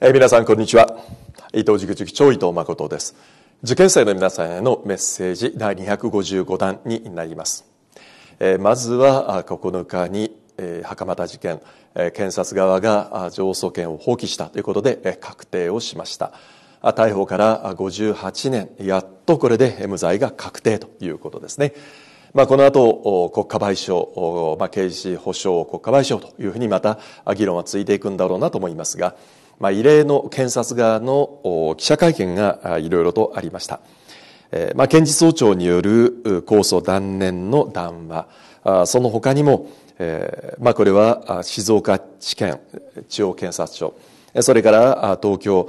え皆さんこんにちは伊藤塾塾長伊藤誠です受験生の皆さんへのメッセージ第255弾になります、えまずは9日に、え袴田事件、え検察側が上訴権を放棄したということで、え確定をしました逮捕から58年やっとこれで無罪が確定ということですねまあ、この後国家賠償、まあ、刑事保障国家賠償というふうにまた議論は続いていくんだろうなと思いますが、まあ、異例の検察側の記者会見がいろいろとありました。まあ、検事総長による控訴断念の談話、その他にも、まあ、これは静岡地検地方検察庁、それから東京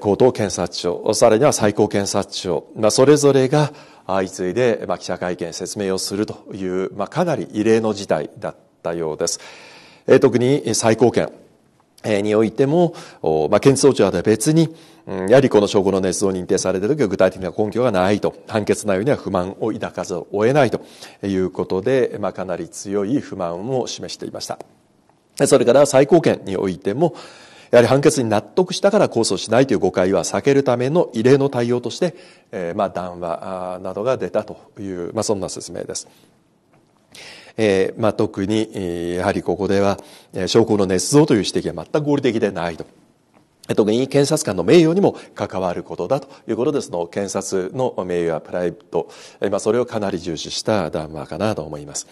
高等検察庁、さらには最高検察庁、まあ、それぞれが相次いで、まあ、記者会見説明をするという、まあ、かなり異例の事態だったようです。特に最高検においても、まあ、検察庁は別に、やはりこの証拠の捏造を認定された時は具体的な根拠がないと、判決内容には不満を抱かざるを得ないということで、まあ、かなり強い不満を示していました。それから最高検においても、やはり判決に納得したから控訴しないという誤解は避けるための異例の対応として、えまあ談話などが出たという、まあ、そんな説明です。えー、まあ、特に、やはりここでは、証拠の捏造という指摘は全く合理的でないと。特に検察官の名誉にも関わることだということで、その検察の名誉やプライド、まあ、それをかなり重視した談話かなと思います。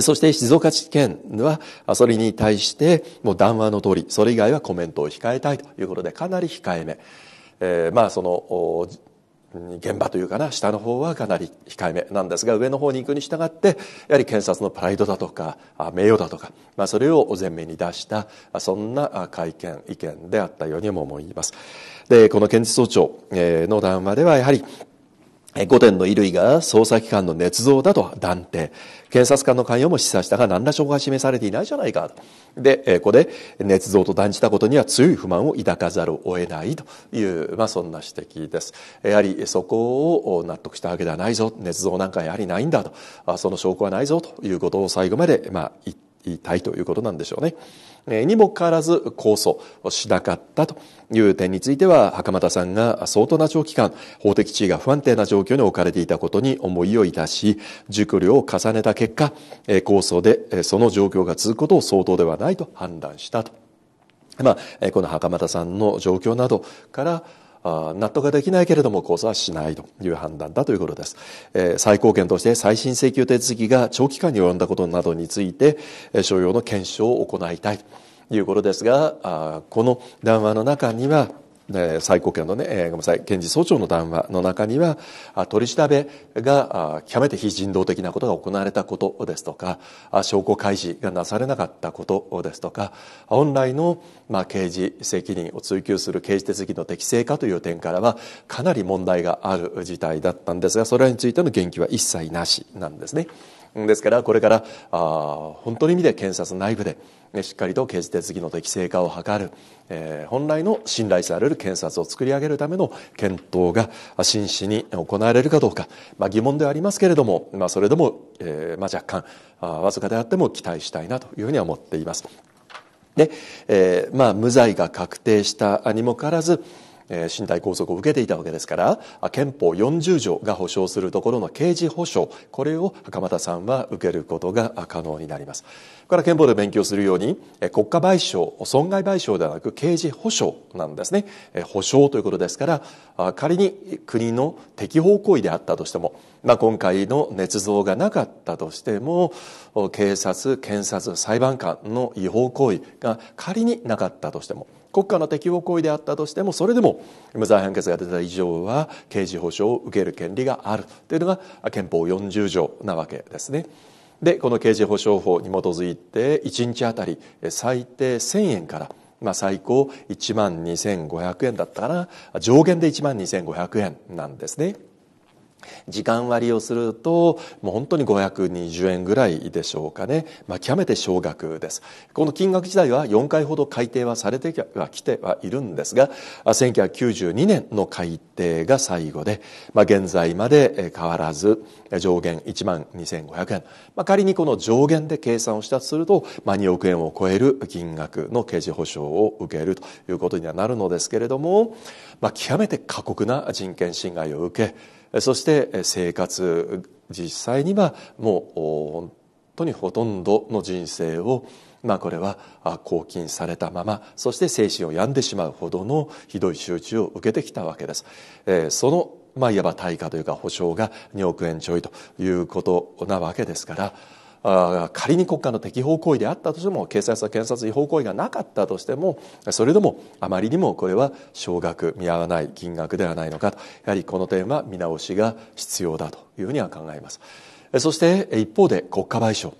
そして静岡地検は、それに対して、もう談話の通り、それ以外はコメントを控えたいということで、かなり控えめ。えー、まあ、その、現場というかな下の方はかなり控えめなんですが上の方に行くに従ってやはり検察のプライドだとか名誉だとか、まあ、それを前面に出したそんな会見意見であったようにも思います。でこの検事総長の談話ではやはり御殿の衣類が捜査機関の捏造だと断定検察官の関与も示唆したが何ら証拠が示されていないじゃないかでここで捏造と断じたことには強い不満を抱かざるを得ないという、まあ、そんな指摘ですやはりそこを納得したわけではないぞ捏造なんかやはりないんだとその証拠はないぞということを最後まで、まあ、言っていたいということなんでしょうね。にもかかわらず控訴しなかったという点については袴田さんが相当な長期間法的地位が不安定な状況に置かれていたことに思いをいたし熟慮を重ねた結果控訴でその状況が続くことを相当ではないと判断したと。まあ、この袴田さんの状況などからあ納得ができないけれども控訴はしないという判断だということです、え最高検として再審請求手続きが長期間に及んだことなどについて、えー、所要の検証を行いたいということですがあこの談話の中には最高検のね、えー、ごめんなさい、検事総長の談話の中には、取り調べが極めて非人道的なことが行われたことですとか、証拠開示がなされなかったことですとか、本来の、まあ、刑事責任を追及する刑事手続きの適正化という点からは、かなり問題がある事態だったんですが、それらについての言及は一切なしなんですね。ですから、これから、あ本当に意味で検察内部で、しっかりと刑事手続きの適正化を図る、えー、本来の信頼される検察を作り上げるための検討が真摯に行われるかどうか、まあ、疑問ではありますけれども、まあ、それでも、えーまあ、若干あわずかであっても期待したいなというふうには思っています。で、えーまあ、無罪が確定したにもかかわらず身体拘束を受けていたわけですから憲法40条が保障するところの刑事保障これを袴田さんは受けることが可能になりますれは憲法で勉強するように国家賠償損害賠償ではなく刑事保障なんですね保障ということですから仮に国の適法行為であったとしても、まあ、今回の捏造がなかったとしても警察検察裁判官の違法行為が仮になかったとしても国家の適法行為であったとしてもそれでも無罪判決が出た以上は刑事保障を受ける権利があるというのが憲法40条なわけですね。でこの刑事保障法に基づいて1日あたり最低1000円から、まあ、最高1万2500円だったかな上限で1万2500円なんですね。時間割をするともう本当に520円ぐらいでしょうかね、まあ、極めて少額ですこの金額自体は4回ほど改定はされてはきてはいるんですが1992年の改定が最後で、まあ、現在まで変わらず上限1万2500円、まあ、仮にこの上限で計算をしたとすると、まあ、2億円を超える金額の刑事保障を受けるということにはなるのですけれども、まあ、極めて過酷な人権侵害を受けそして生活実際にはもう本当にほとんどの人生をまあこれは拘禁されたままそして精神を病んでしまうほどのひどい集中を受けてきたわけです。そのまあいわば対価というか保証が2億円ちょいということなわけですから仮に国家の適法行為であったとしても警察や検察違法行為がなかったとしてもそれでもあまりにもこれは少額見合わない金額ではないのかとやはりこの点は見直しが必要だというふうには考えますそして一方で国家賠償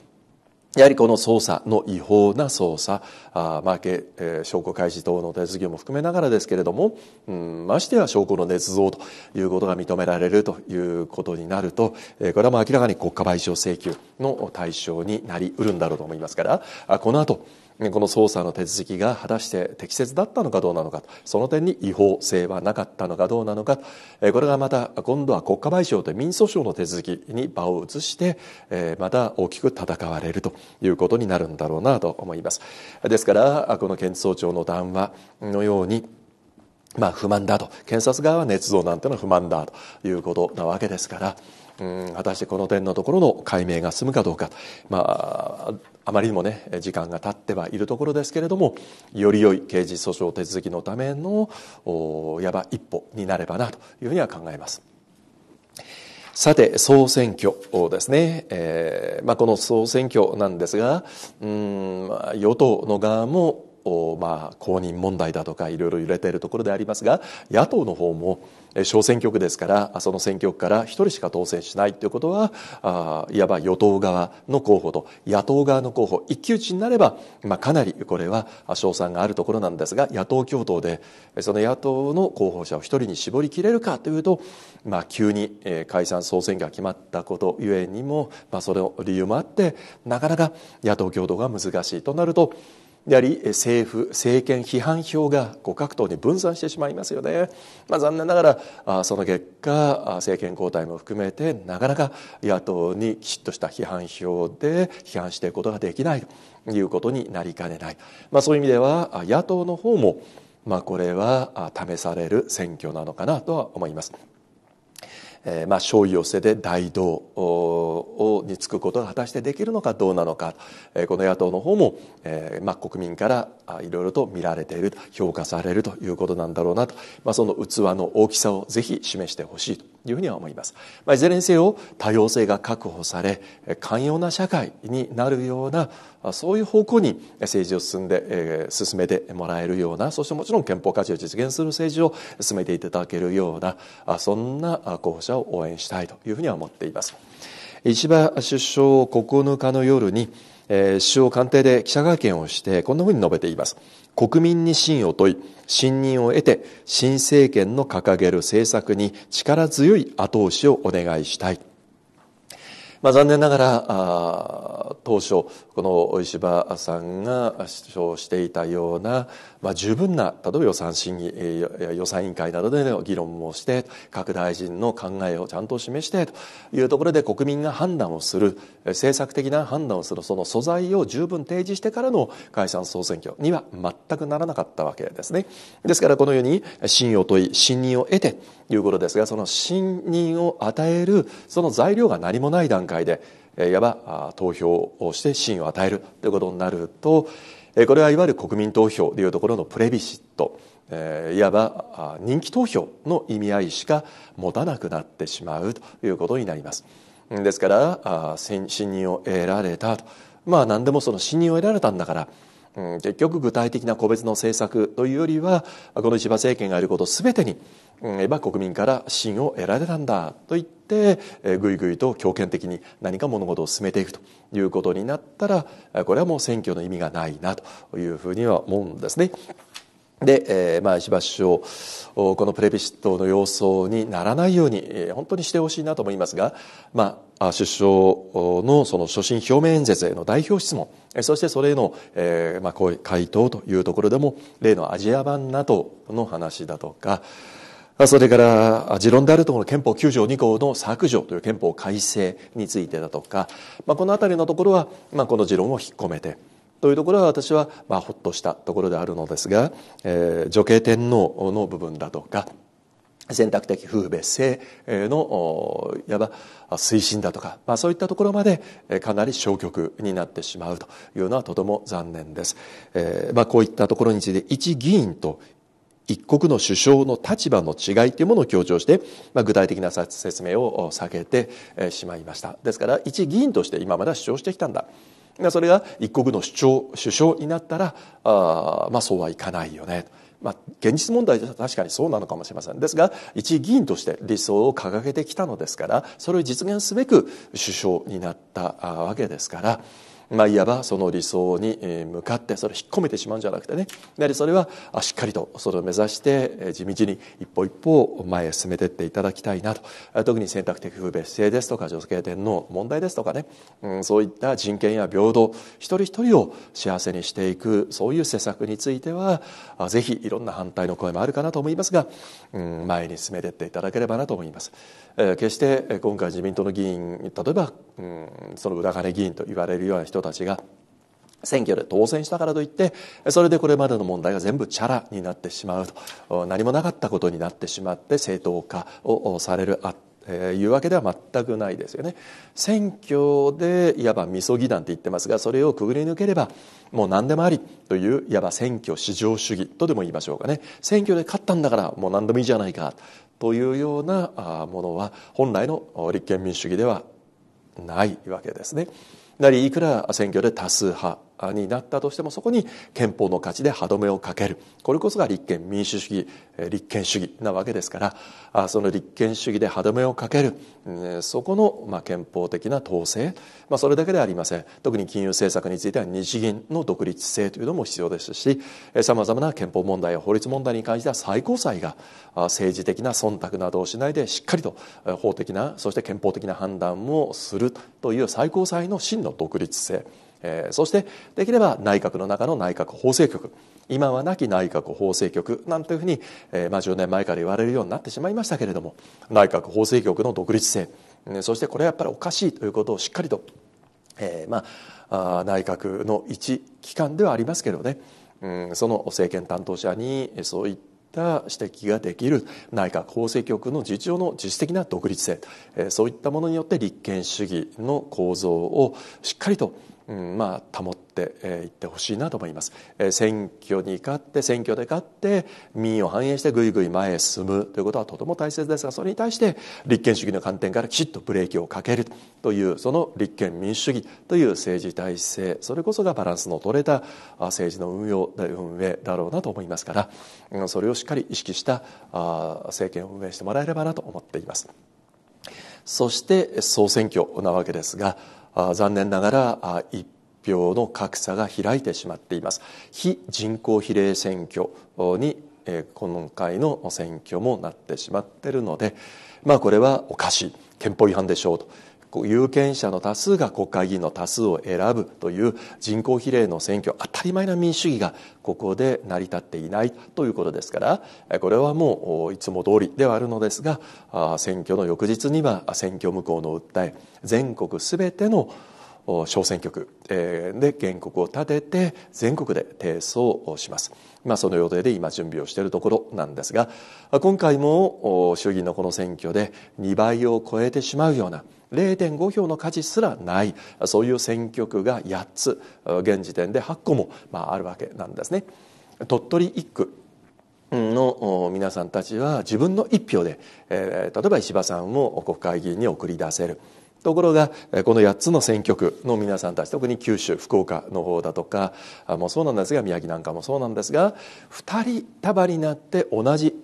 やはりこの捜査の違法な捜査、あまあ、えー、証拠開示等の手続きも含めながらですけれども、うん、ましてや証拠の捏造ということが認められるということになると、えー、これはもう明らかに国家賠償請求の対象になりうるんだろうと思いますから、あこの後、この捜査の手続きが果たして適切だったのかどうなのかその点に違法性はなかったのかどうなのかこれがまた今度は国家賠償と民訴訟の手続きに場を移してまた大きく戦われるということになるんだろうなと思いますですからこの検事総長の談話のようにまあ不満だと検察側は捏造なんてのは不満だということなわけですからうん果たしてこの点のところの解明が進むかどうか、まあ、あまりにもね時間が経ってはいるところですけれどもより良い刑事訴訟手続きのためのいわば一歩になればなというふうには考えます。さて、総選挙ですね。えーまあ、この総選挙なんですが、うん与党の側も、まあ、公認問題だとかいろいろ揺れているところでありますが野党の方も小選挙区ですからその選挙区から1人しか当選しないということはいわば与党側の候補と野党側の候補一騎打ちになれば、まあ、かなりこれは賞賛があるところなんですが野党共闘でその野党の候補者を1人に絞りきれるかというと、まあ、急に解散・総選挙が決まったことゆえにも、まあ、その理由もあってなかなか野党共闘が難しいとなるとやはり政府政権批判票が各党に分散してしまいますよね、まあ、残念ながらその結果政権交代も含めてなかなか野党にきちっとした批判票で批判していくことができないということになりかねない、まあ、そういう意味では野党の方も、まあ、これは試される選挙なのかなとは思います。えまあ勝利を捨てて大道につくことが果たしてできるのかどうなのか、えこの野党の方も、えまあ国民からいろいろと見られている評価されるということなんだろうなと、まあ、その器の大きさをぜひ示してほしいというふうには思います、まあ、いずれにせよ多様性が確保され寛容な社会になるようなそういう方向に政治を進んで、えー、進めてもらえるようなそしてもちろん憲法価値を実現する政治を進めていただけるようなそんな候補者を応援したいというふうには思っています石破首相9日の夜にえー、首相官邸で記者会見をしてこんなふうに述べています国民に信を問い信任を得て新政権の掲げる政策に力強い後押しをお願いしたいまあ、残念ながらあ当初この石破さんが主張していたような、まあ、十分な例えば予算審議予算委員会などでの議論もして各大臣の考えをちゃんと示してというところで国民が判断をする政策的な判断をするその素材を十分提示してからの解散総選挙には全くならなかったわけですね。ですからこのように信を問い信任を得てということですがその信任を与えるその材料が何もない段階でいわば投票をして支援を与えるということになるとこれはいわゆる国民投票でいうところのプレビシットいわば人気投票の意味合いしか持たなくなってしまうということになります。ですから信任を得られたとまあ何でもその信任を得られたんだからうん、結局具体的な個別の政策というよりはこの石破政権がいること全てに、うん、今国民から信を得られたんだと言って、えぐいぐいと強権的に何か物事を進めていくということになったらこれはもう選挙の意味がないなというふうには思うんですね。で、えーまあ、石破首相このプレビシットの様相にならないように本当にしてほしいなと思いますが、まあ、首相のその所信表明演説への代表質問そしてそれへの、えーまあ、こういう回答というところでも例のアジア版 NATO の話だとかそれから持論であるところ憲法9条2項の削除という憲法改正についてだとか、まあ、この辺りのところは、まあ、この持論を引っ込めてというところは私は、まあ、ほっとしたところであるのですが、えー、女系天皇の部分だとか選択的夫婦別姓のいわば推進だとか、まあ、そういったところまでかなり消極になってしまうというのはとても残念です、えーまあ、こういったところについて一議員と一国の首相の立場の違いというものを強調して、まあ、具体的な説明を避けてしまいましたですから一議員として今までは主張してきたんだそれが一国の首長首相になったらあ、まあ、そうはいかないよねまあ、現実問題では確かにそうなのかもしれませんですが一議員として理想を掲げてきたのですからそれを実現すべく首相になったわけですからまあ、いわばその理想に向かってそれを引っ込めてしまうんじゃなくてねやはりそれはしっかりとそれを目指して地道に一歩一歩前へ進めていっていただきたいなと特に選択的夫別姓ですとか女性天皇問題ですとかね、うん、そういった人権や平等一人一人を幸せにしていくそういう施策についてはぜひいろんな反対の声もあるかなと思いますが、うん、前に進めていっていただければなと思います。決して今回自民党の議員例えば、うん、その裏金議員と言われるような人たちが選挙で当選したからといってそれでこれまでの問題が全部チャラになってしまうと何もなかったことになってしまって正当化をされるあいうわけでは全くないですよね選挙でいわばみそぎなんて言ってますがそれをくぐり抜ければもう何でもありといういわば選挙至上主義とでも言いましょうかね選挙で勝ったんだからもう何でもいいじゃないかというようなものは本来の立憲民主主義ではないわけですね。なりいくら選挙で多数派になったとしてもそこに憲法の価値で歯止めをかけるこれこそが立憲民主主義立憲主義なわけですからその立憲主義で歯止めをかけるそこのまあ憲法的な統制、まあ、それだけではありません特に金融政策については日銀の独立性というのも必要ですしさまざまな憲法問題や法律問題に関しては最高裁が政治的な忖度などをしないでしっかりと法的なそして憲法的な判断もするという最高裁の真の独立性えー、そしてできれば内閣の中の内閣法制局今はなき内閣法制局なんていうふうに、えー、まあ、10年前から言われるようになってしまいましたけれども内閣法制局の独立性、ね、そしてこれはやっぱりおかしいということをしっかりと、えー、まあ、あ内閣の一機関ではありますけどね、うん、その政権担当者にそういったた指摘ができる内閣法制局の自治の自主的な独立性そういったものによって立憲主義の構造をしっかりとうん、まあ保ってえー、ってほしいなと思います、えー、選挙に勝って選挙で勝って民意を反映してぐいぐい前へ進むということはとても大切ですがそれに対して立憲主義の観点からきちっとブレーキをかけるというその立憲民主主義という政治体制それこそがバランスの取れた政治の運用運営だろうなと思いますから、うん、それをしっかり意識した政権を運営してもらえればなと思っています。そして総選挙なわけですが残念ながら一票の格差が開いてしまっています非人口比例選挙に今回の選挙もなってしまっているのでまあこれはおかしい憲法違反でしょうと有権者の多数が国会議員の多数を選ぶという人口比例の選挙当たり前な民主主義がここで成り立っていないということですからこれはもういつも通りではあるのですが選挙の翌日には選挙無効の訴え全国すべての小選挙区で原告を立てて全国で提訴をします、まあ、その予定で今準備をしているところなんですが今回も衆議院のこの選挙で2倍を超えてしまうような0.5票の価値すらないそういう選挙区が8つ現時点で8個も、まあ、あるわけなんですね。鳥取1区の皆さんたちは自分の1票で、例えば石破さんを国会議員に送り出せるところがこの8つの選挙区の皆さんたち特に九州福岡の方だとかもそうなんですが宮城なんかもそうなんですが2人束になって同じ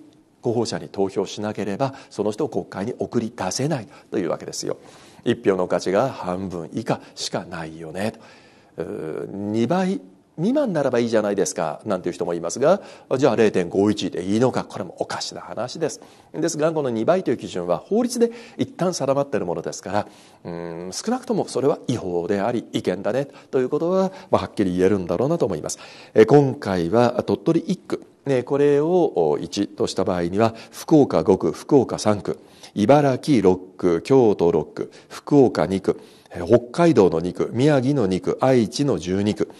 候補者に投票しなければその人を国会に送り出せないというわけですよ。1票の価値が半分以下しかないよね2倍未満ならばいいじゃないですかなんていう人もいますがじゃあ0.51でいいのかこれもおかしな話ですですがこの2倍という基準は法律で一旦定まっているものですからうん少なくともそれは違法であり違憲だねということは、まあ、はっきり言えるんだろうなと思います今回は鳥取1区これを1とした場合には福岡5区福岡3区茨城6区京都6区福岡2区北海道の2区宮城の2区愛知の12区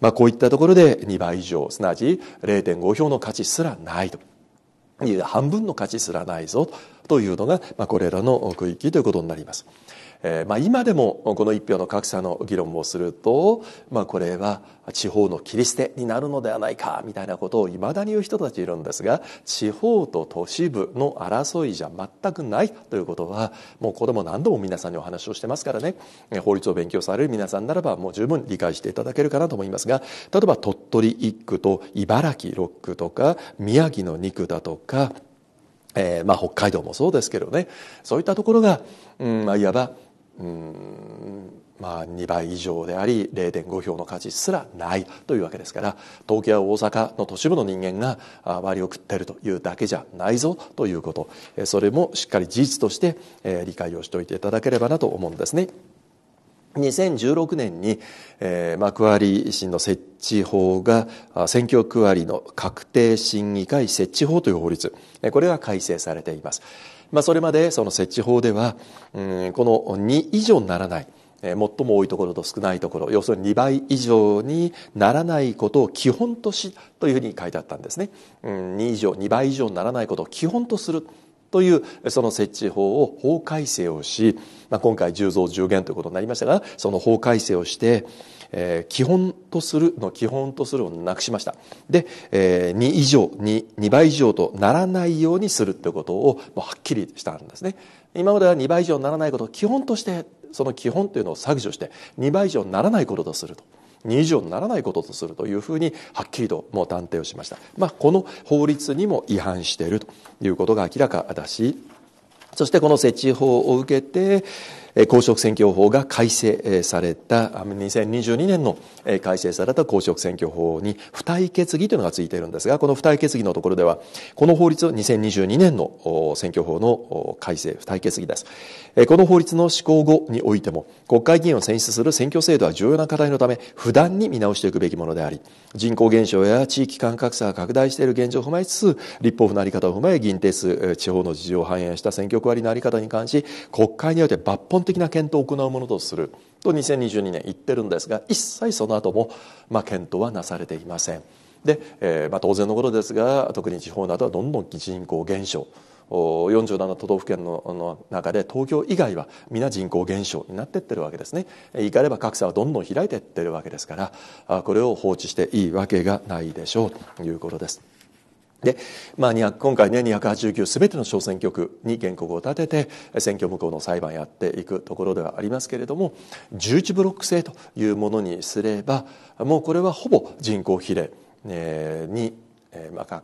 まあ、こういったところで2倍以上すなわち0.5票の価値すらないという半分の価値すらないぞとというのが、まあ、これらの区域ということになります。えーまあ、今でもこの一票の格差の議論をすると、まあ、これは地方の切り捨てになるのではないかみたいなことをいまだに言う人たちいるんですが地方と都市部の争いじゃ全くないということはもうこれも何度も皆さんにお話をしてますからね法律を勉強される皆さんならばもう十分理解していただけるかなと思いますが例えば鳥取1区と茨城6区とか宮城の2区だとかえー、まあ、北海道もそうですけどねそういったところが、うんまあ、いわば、うんまあ、2倍以上であり0.5票の価値すらないというわけですから東京や大阪の都市部の人間が割を食ってるというだけじゃないぞということそれもしっかり事実として理解をしておいていただければなと思うんですね。2016年に、えー区割り審の設置法が選挙区割りの確定審議会設置法という法律これが改正されています、まあ、それまでその設置法では、うん、この2以上にならない最も多いところと少ないところ要するに2倍以上にならないことを基本としというふうに書いてあったんですね、うん、2, 以上2倍以上にならないことを基本とするというその設置法を法改正をし、まあ、今回10増10減ということになりましたがその法改正をして、えー、基本とするの基本とするをなくしましたで、えー、2以上 2, 2倍以上とならないようにするということをもうはっきりしたんですね今までは2倍以上にならないことを基本としてその基本というのを削除して2倍以上にならないこととすると。2以上にならないこととするというふうにはっきりともう断定をしました、まあ、この法律にも違反しているということが明らかだしそしてこの設置法を受けて公職選挙法が改正された2022年の改正された公職選挙法に付帯決議というのがついているんですがこの付帯決議のところではこの法律2022年の選挙法の改正付帯決議ですこの法律の施行後においても国会議員を選出する選挙制度は重要な課題のため不断に見直していくべきものであり人口減少や地域間格差が拡大している現状を踏まえつつ立法府の在り方を踏まえ議員定数地方の事情を反映した選挙区割りの在り方に関し国会において抜本的な検討を行うものとすると2022年言ってるんですが一切その後もまも、あ、検討はなされていません。で、えーまあ、当然のことですが特に地方などはどんどん人口減少47都道府県の中で東京以外は皆人口減少になっていってるわけですね行かれば格差はどんどん開いていってるわけですからこれを放置していいわけがないでしょうということです。で、まあ、今回ね289すべての小選挙区に原告を立てて選挙無効の裁判やっていくところではありますけれども11ブロック制というものにすればもうこれはほぼ人口比例に、えーまあ、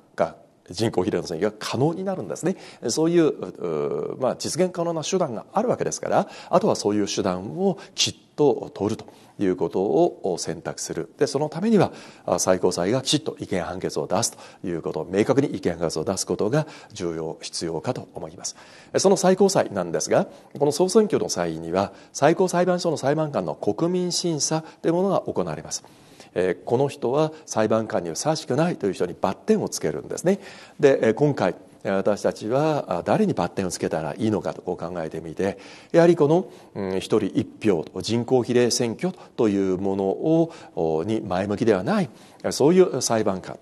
人口比例の選挙が可能になるんですねそういう、まあ、実現可能な手段があるわけですからあとはそういう手段をきっと通るということを選択するでそのためには最高裁がきちっと意見判決を出すということ明確に意見判決を出すことが重要必要かと思いますその最高裁なんですがこの総選挙の際には最高裁判所の裁判官の国民審査というものが行われますえこの人は裁判官にふさわしくないという人にバッテンをつけるんですね。で今回私たちは誰にバッテンをつけたらいいのかとこう考えてみてやはりこの一、うん、人一票人口比例選挙というものをに前向きではないそういう裁判官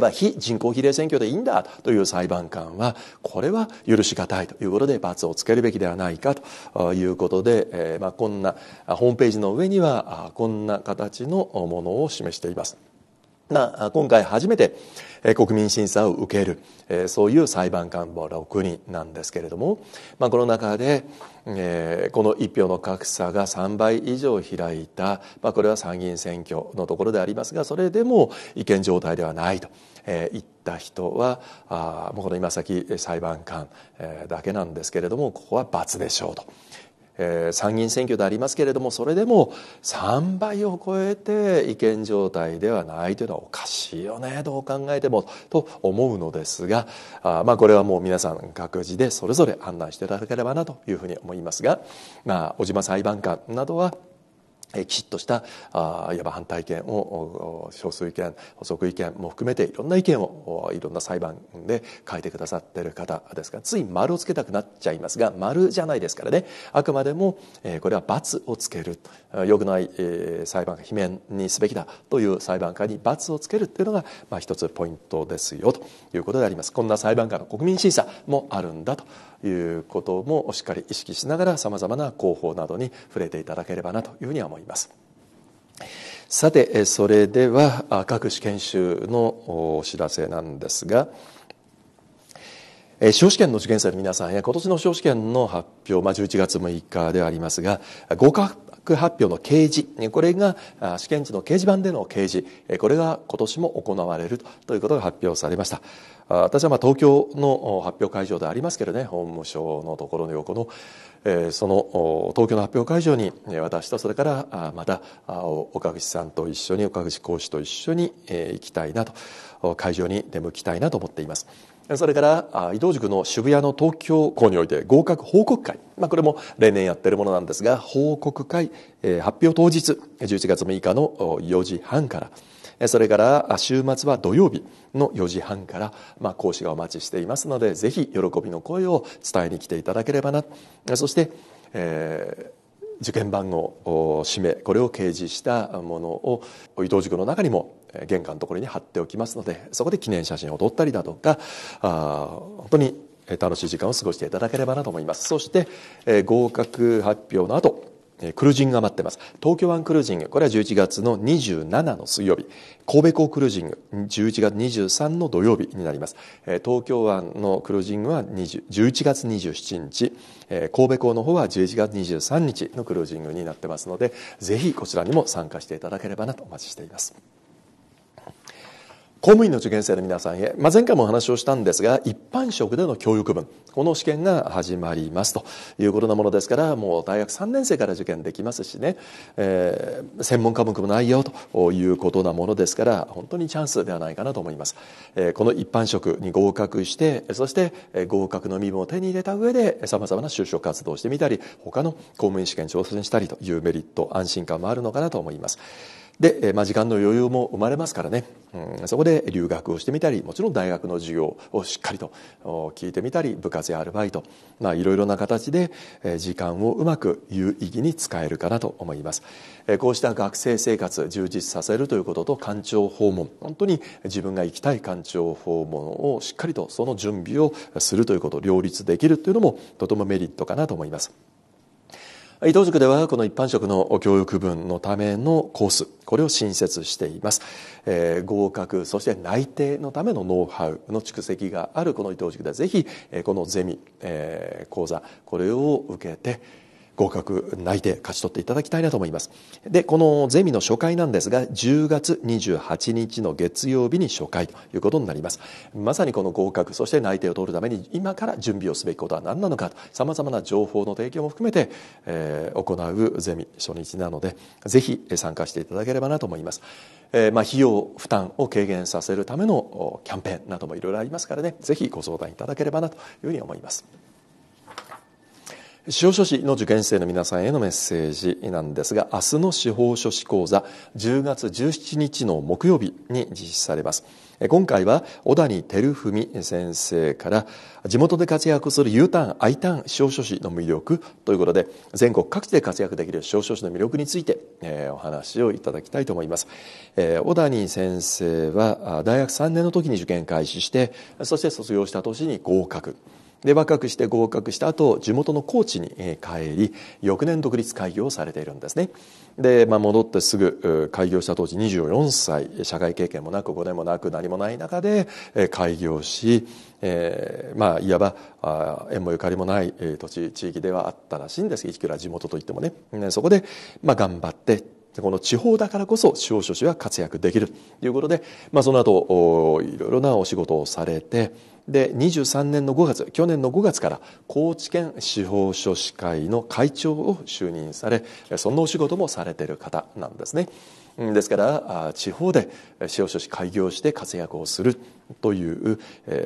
ば非人口比例選挙でいいんだという裁判官はこれは許し難いということで罰をつけるべきではないかということで、えまこんなホームページの上にはこんな形のものを示しています。まあ、今回初めて国民審査を受けるそういう裁判官も6人なんですけれども、まあ、この中でこの1票の格差が3倍以上開いた、まあ、これは参議院選挙のところでありますがそれでも違憲状態ではないと言った人はもうこの今先裁判官だけなんですけれどもここは罰でしょうと。えー、参議院選挙でありますけれどもそれでも3倍を超えて違憲状態ではないというのはおかしいよねどう考えてもと思うのですがあまあこれはもう皆さん各自でそれぞれ判断していただければなというふうに思いますが、まあ、小島裁判官などはきちっとしたあいわば反対意見を少数意見補足意見も含めていろんな意見をいろんな裁判で書いてくださってる方ですからつい丸をつけたくなっちゃいますが丸じゃないですからねあくまでも、えー、これは罰をつけるよくない、えー、裁判罷免にすべきだという裁判官に罰をつけるっていうのが、まあ、一つポイントですよということでありますこんな裁判官の国民審査もあるんだと。いうこともしっかり意識しながらさまざまな広報などに触れていただければなというふうには思います。さてそれでは各種研修のお知らせなんですが司法試験の受験生の皆さんや今年の司法試験の発表、まあ、11月6日ではありますが合格発表の掲示これが試験地の掲示板での掲示これが今年も行われるということが発表されました私はまあ東京の発表会場でありますけれどね法務省のところの横のその東京の発表会場に私とそれからまた岡口さんと一緒に岡口講師と一緒に行きたいなと会場に出向きたいなと思っていますそれから移動塾の渋谷の東京校において合格報告会、まあ、これも例年やってるものなんですが報告会、発表当日11月6日の4時半からそれから週末は土曜日の4時半から、まあ、講師がお待ちしていますのでぜひ喜びの声を伝えに来ていただければなそして、えー、受験番号指名これを掲示したものを移動塾の中にも玄関のところに貼っておきますのでそこで記念写真を撮ったりだとかあ本当に楽しい時間を過ごしていただければなと思いますそして、え合格発表の後クルージングが待ってます東京湾クルージングこれは11月の27の水曜日神戸港クルージング11月23の土曜日になります東京湾のクルージングは11月27日神戸港の方は11月23日のクルージングになってますのでぜひこちらにも参加していただければなとお待ちしています公務員の受験生の皆さんへ、まあ、前回もお話をしたんですが一般職での教育分この試験が始まりますということなものですからもう大学3年生から受験できますしね、えー、専門科目もないよということなものですから本当にチャンスではないかなと思います、えー、この一般職に合格してそして合格の身分を手に入れた上でさまざまな就職活動をしてみたり他の公務員試験挑戦したりというメリット安心感もあるのかなと思いますで、まあ、時間の余裕も生まれますからね、うん、そこで留学をしてみたりもちろん大学の授業をしっかりと聞いてみたり部活やアルバイト、まいろいろな形で時間をうまく有意義に使えるかなと思いますこうした学生生活充実させるということと官庁訪問本当に自分が行きたい官庁訪問をしっかりとその準備をするということ両立できるというのもとてもメリットかなと思います伊藤塾ではこの一般職の教育分のためのコースこれを新設しています、えー、合格そして内定のためのノウハウの蓄積があるこの伊藤塾ではぜひえこのゼミ、えー、講座これを受けて合格内定勝ち取っていただきたいなと思いますでこのゼミの初回なんですが10月28日の月曜日に初回ということになりますまさにこの合格そして内定を取るために今から準備をすべきことは何なのかさまざまな情報の提供も含めて、えー、行うゼミ初日なのでぜひ参加していただければなと思います、えー、まあ、費用負担を軽減させるためのキャンペーンなどもいろいろありますからねぜひご相談いただければなというふうに思います司法書士の受験生の皆さんへのメッセージなんですが明日の司法書士講座10月17日の木曜日に実施されます今回は小谷照文先生から地元で活躍する U ターン I ターン司法書士の魅力ということで全国各地で活躍できる司法書士の魅力について、えお話をいただきたいと思います、え小谷先生は大学3年の時に受験開始してそして卒業した年に合格で若くして合格した後地元の高知に帰り翌年独立開業をされているんですねで、まあ、戻ってすぐ開業した当時24歳社会経験もなく5年もなく何もない中で開業し、えー、まあいわば縁もゆかりもない土地地域ではあったらしいんですいくら地元といってもねそこで、まあ、頑張ってこの地方だからこそ司法書士は活躍できるということで、まあ、その後いろいろなお仕事をされてで23年の5月去年の5月から高知県司法書士会の会長を就任されそんなお仕事もされている方なんですねですから地方で司法書士開業して活躍をするという、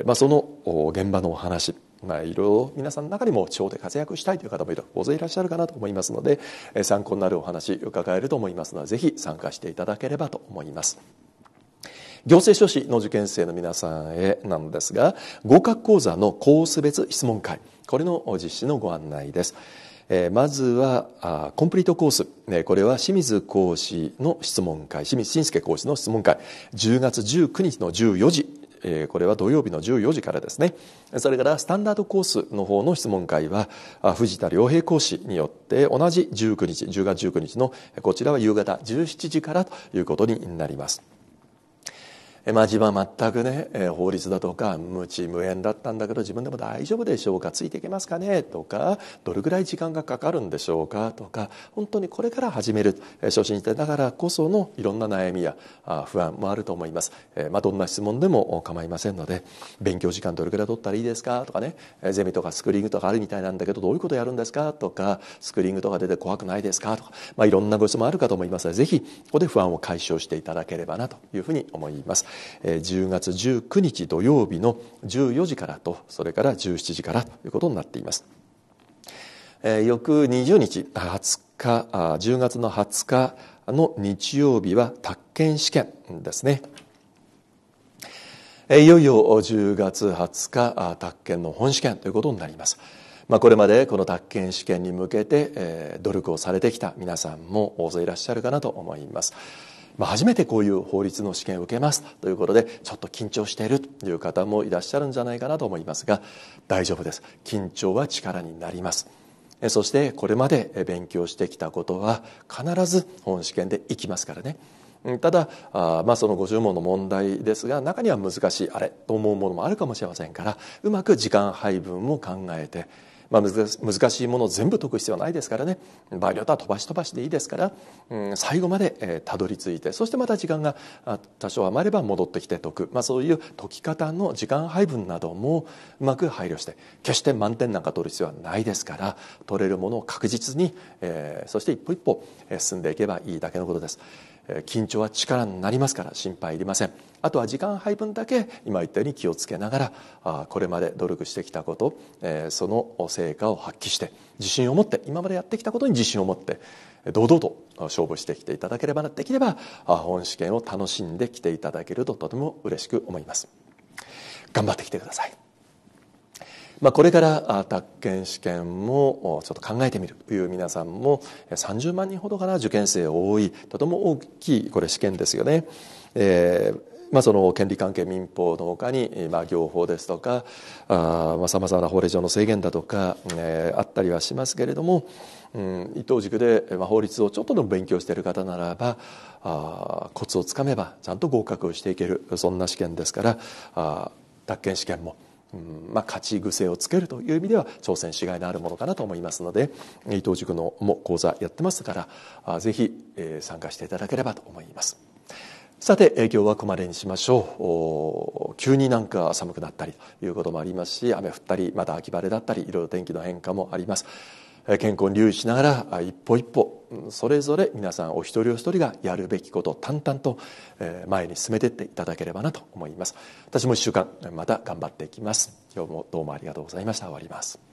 まあ、その現場のお話まあ、いろいろ皆さんの中にも地方で活躍したいという方も大勢いらっしゃるかなと思いますので参考になるお話伺えると思いますのでぜひ参加していただければと思います。行政書士の受験生の皆さんへなんですが合格講座のコース別質問会これの実施のご案内ですまずはコンプリートコースこれは清水講師の質問会清水信介講師の質問会10月19日の14時これは土曜日の14時からですねそれからスタンダードコースの方の質問会は藤田良平講師によって同じ19日10月19日のこちらは夕方17時からということになります。まあ、自分は全くね法律だとか無知無縁だったんだけど自分でも大丈夫でしょうかついていけますかねとかどれぐらい時間がかかるんでしょうかとか本当にこれから始める初心者だからこそのいろんな悩みや不安もあると思います、まあ、どんな質問でも構いませんので勉強時間どれぐらい取ったらいいですかとかねゼミとかスクリーングとかあるみたいなんだけどどういうことやるんですかとかスクリーングとか出て怖くないですかとか、まあ、いろんなご質問あるかと思いますのでぜひここで不安を解消していただければなというふうに思います。10月19日土曜日の14時からとそれから17時からということになっています。翌20日20日10月の20日の日曜日は宅建試験ですね。いよいよ10月20日宅建の本試験ということになります。まあ、これまでこの宅建試験に向けて努力をされてきた皆さんも大勢いらっしゃるかなと思います。まあ、初めてこういう法律の試験を受けますということでちょっと緊張しているという方もいらっしゃるんじゃないかなと思いますが大丈夫です緊張は力になりますそしてこれまで勉強してきたことは必ず本試験でいきますからねただあ、まあ、その50問の問題ですが中には難しいあれと思うものもあるかもしれませんからうまく時間配分を考えてまあ、難しいものを全部解く必要はないですからね場合によっては飛ばし飛ばしでいいですから、うん、最後まで、えー、たどり着いてそしてまた時間が多少余れば戻ってきて解く、まあ、そういう解き方の時間配分などもうまく配慮して決して満点なんか取る必要はないですから取れるものを確実に、えー、そして一歩一歩進んでいけばいいだけのことです。緊張は力になりますから心配いりませんあとは時間配分だけ今言ったように気をつけながらこれまで努力してきたことその成果を発揮して自信を持って今までやってきたことに自信を持って堂々と勝負してきていただければできれば本試験を楽しんできていただけるととても嬉しく思います頑張ってきてくださいまあ、これから宅建試験もちょっと考えてみるという皆さんも30万人ほどから受験生多いとても大きいこれ試験ですよね。えーまあ、その権利関係民法のほかに、まあ、行法ですとかさまざ、まな法令上の制限だとか、えあったりはしますけれども、うん、伊藤塾で、まあ、法律をちょっとでも勉強している方ならばあコツをつかめばちゃんと合格をしていけるそんな試験ですからあ宅建試験もうんまあ、勝ち癖をつけるという意味では挑戦しがいのあるものかなと思いますので伊藤塾のも講座やってますからぜひ参加していただければと思いますさて今日はここまでにしましょう急になんか寒くなったりということもありますし雨降ったりまた秋晴れだったりいろいろ天気の変化もあります健康に留意しながら一歩一歩それぞれ皆さんお一人お一人がやるべきことを淡々と前に進めていっていただければなと思います私も1週間また頑張っていきます今日もどうもありがとうございました終わります